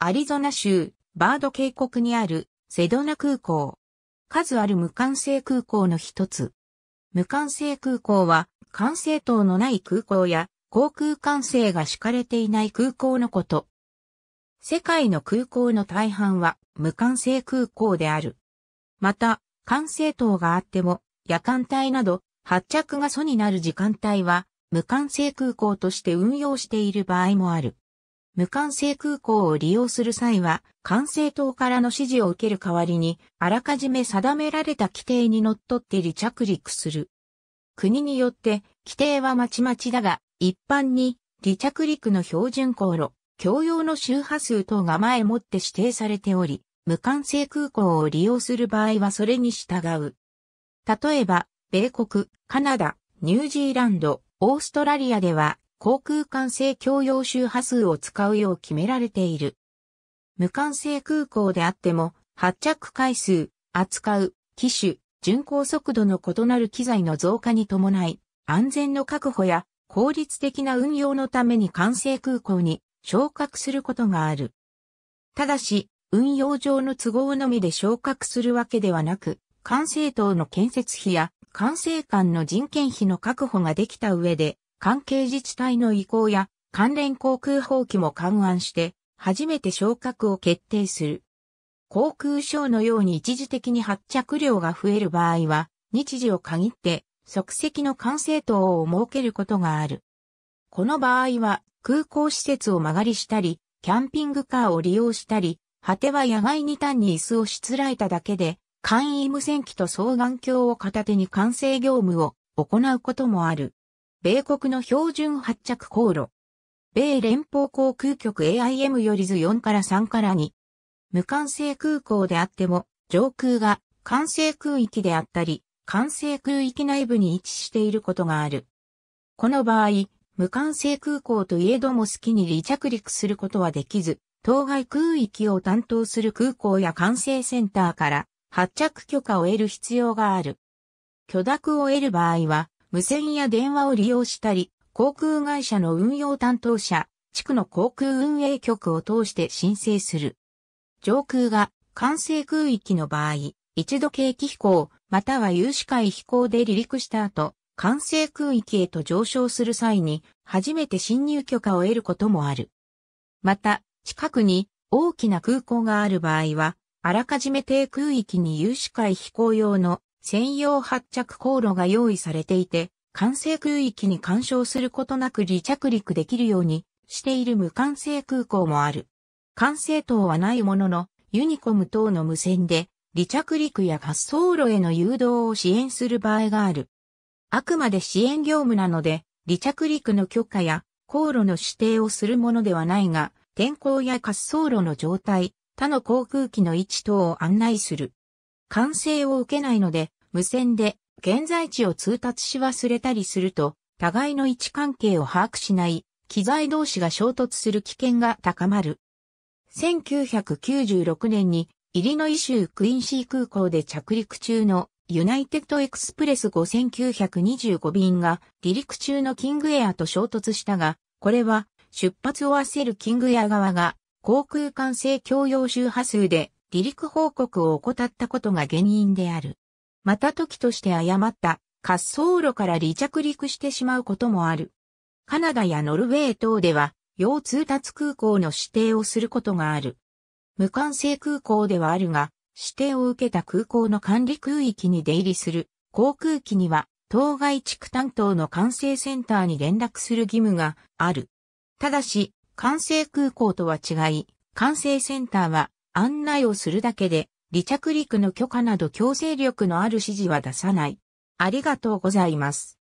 アリゾナ州、バード渓谷にある、セドナ空港。数ある無管制空港の一つ。無管制空港は、管制塔のない空港や、航空管制が敷かれていない空港のこと。世界の空港の大半は無管制空港である。また、管制塔があっても、夜間帯など発着が素になる時間帯は、無管制空港として運用している場合もある。無管制空港を利用する際は、管制塔からの指示を受ける代わりに、あらかじめ定められた規定にのっとって離着陸する。国によって、規定はまちまちだが、一般に、離着陸の標準航路、共用の周波数等が前もって指定されており、無管制空港を利用する場合はそれに従う。例えば、米国、カナダ、ニュージーランド、オーストラリアでは、航空管制共用周波数を使うよう決められている。無管制空港であっても、発着回数、扱う、機種、巡航速度の異なる機材の増加に伴い、安全の確保や効率的な運用のために管制空港に昇格することがある。ただし、運用上の都合のみで昇格するわけではなく、管制塔の建設費や管制官の人件費の確保ができた上で、関係自治体の意向や関連航空法規も勘案して、初めて昇格を決定する。航空省のように一時的に発着量が増える場合は、日時を限って即席の管制塔を設けることがある。この場合は空港施設を間借りしたり、キャンピングカーを利用したり、果ては野外に単に椅子をしつらえただけで、簡易無線機と双眼鏡を片手に管制業務を行うこともある。米国の標準発着航路。米連邦航空局 AIM より図4から3から2。無管制空港であっても、上空が管制空域であったり、管制空域内部に位置していることがある。この場合、無管制空港といえども好きに離着陸することはできず、当該空域を担当する空港や管制センターから発着許可を得る必要がある。許諾を得る場合は、無線や電話を利用したり、航空会社の運用担当者、地区の航空運営局を通して申請する。上空が管制空域の場合、一度景気飛行、または有志会飛行で離陸した後、管制空域へと上昇する際に、初めて侵入許可を得ることもある。また、近くに大きな空港がある場合は、あらかじめ低空域に有志会飛行用の専用発着航路が用意されていて、管制空域に干渉することなく離着陸できるようにしている無管制空港もある。管制塔はないものの、ユニコム等の無線で離着陸や滑走路への誘導を支援する場合がある。あくまで支援業務なので、離着陸の許可や航路の指定をするものではないが、天候や滑走路の状態、他の航空機の位置等を案内する。管制を受けないので、無線で現在地を通達し忘れたりすると、互いの位置関係を把握しない機材同士が衝突する危険が高まる。1996年にイリノイ州クインシー空港で着陸中のユナイテッドエクスプレス5925便が離陸中のキングエアと衝突したが、これは出発を焦るキングエア側が航空管制共用周波数で離陸報告を怠ったことが原因である。また時として誤った滑走路から離着陸してしまうこともある。カナダやノルウェー等では、要通達空港の指定をすることがある。無管制空港ではあるが、指定を受けた空港の管理空域に出入りする航空機には、当該地区担当の管制センターに連絡する義務がある。ただし、管制空港とは違い、管制センターは案内をするだけで離着陸の許可など強制力のある指示は出さない。ありがとうございます。